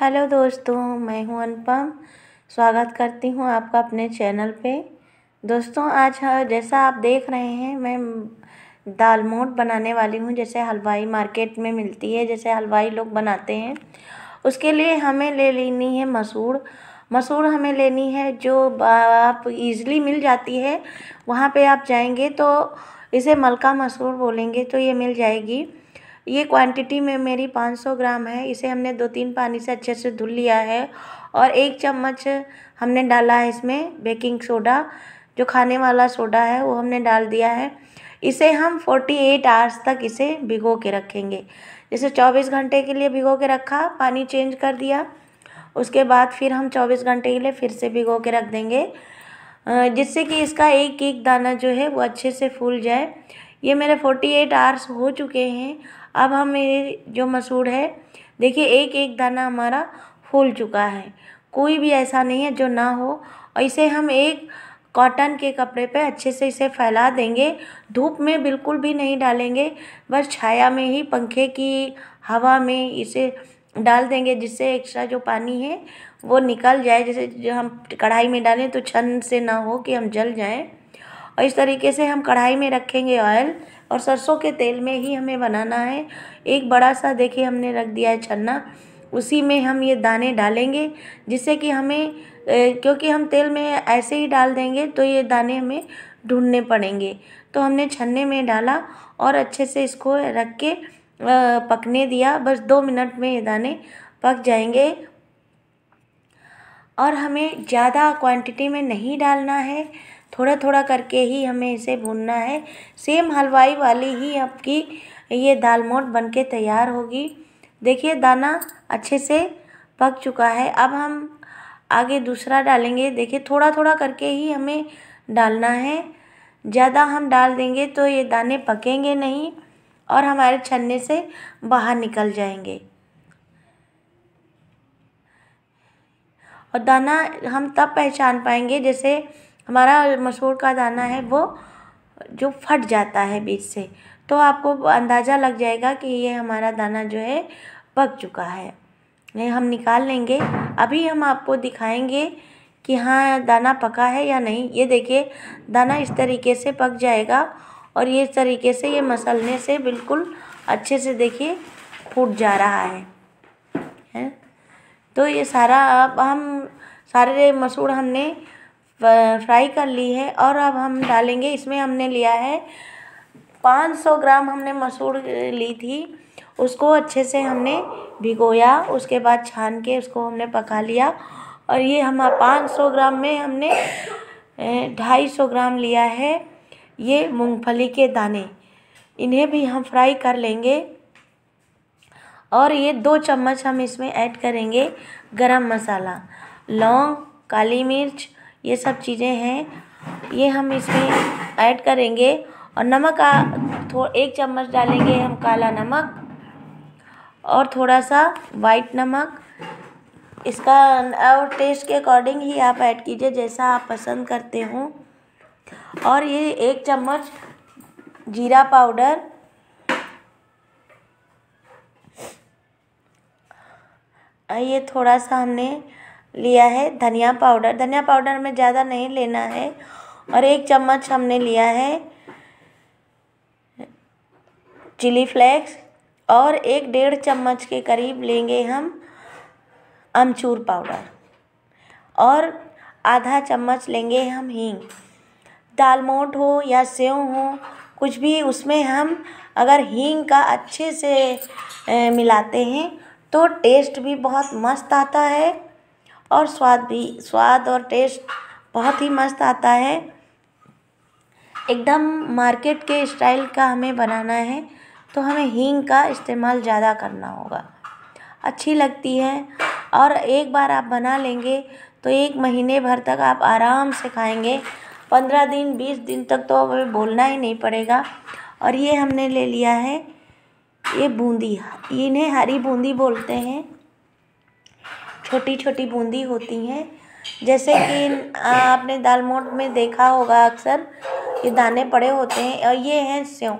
hello दोस्तों मैं हूं अनुपम स्वागत करती हूं आपका अपने चैनल पे दोस्तों आज जैसा आप देख रहे हैं मैं दाल मोट बनाने वाली हूं जैसे हलवाई मार्केट में मिलती है जैसे हलवाई लोग बनाते हैं उसके लिए हमें ले लेनी है मसूर मसूर हमें लेनी है जो आप इजीली मिल जाती है वहाँ पे आप जाएंगे तो इसे मलका मसूर बोलेंगे तो ये मिल जाएगी ये क्वांटिटी में मेरी पाँच सौ ग्राम है इसे हमने दो तीन पानी से अच्छे से धुल लिया है और एक चम्मच हमने डाला है इसमें बेकिंग सोडा जो खाने वाला सोडा है वो हमने डाल दिया है इसे हम 48 आवर्स तक इसे भिगो के रखेंगे जैसे 24 घंटे के लिए भिगो के रखा पानी चेंज कर दिया उसके बाद फिर हम 24 घंटे के लिए फिर से भिगो के रख देंगे जिससे कि इसका एक एक दाना जो है वो अच्छे से फूल जाए ये मेरे 48 आवर्स हो चुके हैं अब हम ये जो मसूर है देखिए एक एक दाना हमारा फूल चुका है कोई भी ऐसा नहीं है जो ना हो ऐसे हम एक कॉटन के कपड़े पे अच्छे से इसे फैला देंगे धूप में बिल्कुल भी नहीं डालेंगे बस छाया में ही पंखे की हवा में इसे डाल देंगे जिससे एक्स्ट्रा जो पानी है वो निकल जाए जैसे जो हम कढ़ाई में डालें तो छन से ना हो कि हम जल जाएं और इस तरीके से हम कढ़ाई में रखेंगे ऑयल और सरसों के तेल में ही हमें बनाना है एक बड़ा सा देखिए हमने रख दिया है छन्ना उसी में हम ये दाने डालेंगे जिससे कि हमें ए, क्योंकि हम तेल में ऐसे ही डाल देंगे तो ये दाने हमें ढूंढने पड़ेंगे तो हमने छन्ने में डाला और अच्छे से इसको रख के पकने दिया बस दो मिनट में ये दाने पक जाएंगे और हमें ज़्यादा क्वांटिटी में नहीं डालना है थोड़ा थोड़ा करके ही हमें इसे भूनना है सेम हलवाई वाली ही आपकी ये दाल मोट बन के तैयार होगी देखिए दाना अच्छे से पक चुका है अब हम आगे दूसरा डालेंगे देखिए थोड़ा थोड़ा करके ही हमें डालना है ज़्यादा हम डाल देंगे तो ये दाने पकेंगे नहीं और हमारे छन्ने से बाहर निकल जाएंगे और दाना हम तब पहचान पाएंगे जैसे हमारा मसूर का दाना है वो जो फट जाता है बीच से तो आपको अंदाज़ा लग जाएगा कि ये हमारा दाना जो है पक चुका है ये हम निकाल लेंगे अभी हम आपको दिखाएंगे कि हाँ दाना पका है या नहीं ये देखिए दाना इस तरीके से पक जाएगा और ये इस तरीके से ये मसलने से बिल्कुल अच्छे से देखिए फूट जा रहा है हैं तो ये सारा अब हम सारे मसूर हमने फ्राई कर ली है और अब हम डालेंगे इसमें हमने लिया है पाँच सौ ग्राम हमने मसूर ली थी उसको अच्छे से हमने भिगोया उसके बाद छान के उसको हमने पका लिया और ये हम पाँच सौ ग्राम में हमने ढाई सौ ग्राम लिया है ये मूंगफली के दाने इन्हें भी हम फ्राई कर लेंगे और ये दो चम्मच हम इसमें ऐड करेंगे गरम मसाला लौंग काली मिर्च ये सब चीज़ें हैं ये हम इसमें ऐड करेंगे और नमक थो एक चम्मच डालेंगे हम काला नमक और थोड़ा सा वाइट नमक इसका और टेस्ट के अकॉर्डिंग ही आप ऐड कीजिए जैसा आप पसंद करते हो और ये एक चम्मच जीरा पाउडर ये थोड़ा सा हमने लिया है धनिया पाउडर धनिया पाउडर में ज़्यादा नहीं लेना है और एक चम्मच हमने लिया है चिली फ्लेक्स और एक डेढ़ चम्मच के करीब लेंगे हम अमचूर पाउडर और आधा चम्मच लेंगे हम हींग दालमोट हो या सेव हो कुछ भी उसमें हम अगर हींग का अच्छे से ए, मिलाते हैं तो टेस्ट भी बहुत मस्त आता है और स्वाद भी स्वाद और टेस्ट बहुत ही मस्त आता है एकदम मार्केट के स्टाइल का हमें बनाना है तो हमें हींग का इस्तेमाल ज़्यादा करना होगा अच्छी लगती है और एक बार आप बना लेंगे तो एक महीने भर तक आप आराम से खाएंगे पंद्रह दिन बीस दिन तक तो हमें बोलना ही नहीं पड़ेगा और ये हमने ले लिया है ये बूंदी इन्हें हरी बूंदी बोलते हैं छोटी छोटी बूंदी होती हैं जैसे कि आपने दाल मोट में देखा होगा अक्सर ये दाने पड़े होते हैं और ये हैं सेव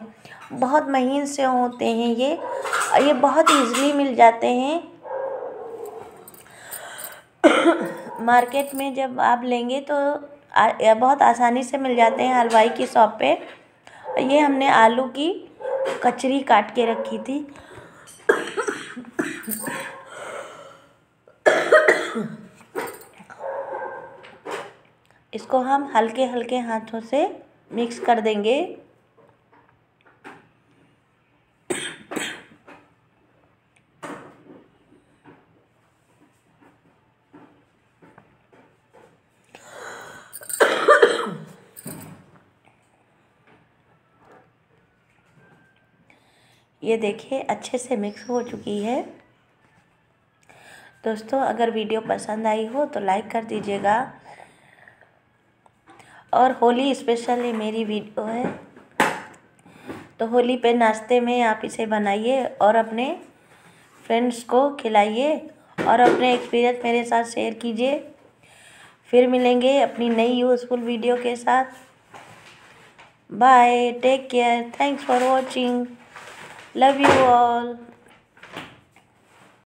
बहुत महीन से होते हैं ये और ये बहुत ईजली मिल जाते हैं मार्केट में जब आप लेंगे तो आ, बहुत आसानी से मिल जाते हैं हलवाई की शॉप पे ये हमने आलू की कचरी काट के रखी थी इसको हम हल्के हल्के हाथों से मिक्स कर देंगे ये देखिए अच्छे से मिक्स हो चुकी है दोस्तों अगर वीडियो पसंद आई हो तो लाइक कर दीजिएगा और होली स्पेशली मेरी वीडियो है तो होली पे नाश्ते में आप इसे बनाइए और अपने फ्रेंड्स को खिलाइए और अपने एक्सपीरियंस मेरे साथ शेयर कीजिए फिर मिलेंगे अपनी नई यूज़फुल वीडियो के साथ bye take care thanks for watching love you all